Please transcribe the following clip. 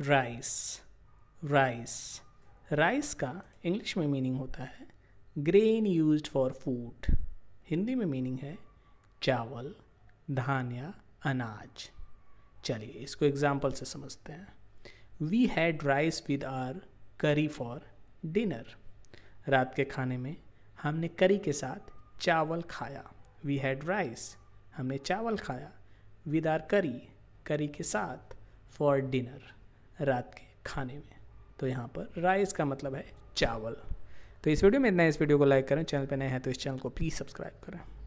rice rice rice का English में meaning होता है grain use for food Hindi में मीनिंग है चावल धान या अनाज चलिए इसको एग्जाम्पल से समझते हैं we had rice with our curry for dinner रात के खाने में हमने करी के साथ चावल खाया वी हैड राइस हमने चावल खाया विद आर करी करी के साथ फॉर डिनर रात के खाने में तो यहाँ पर राइस का मतलब है चावल तो इस वीडियो में इतना इस वीडियो को लाइक करें चैनल पर नए हैं तो इस चैनल को प्लीज़ सब्सक्राइब करें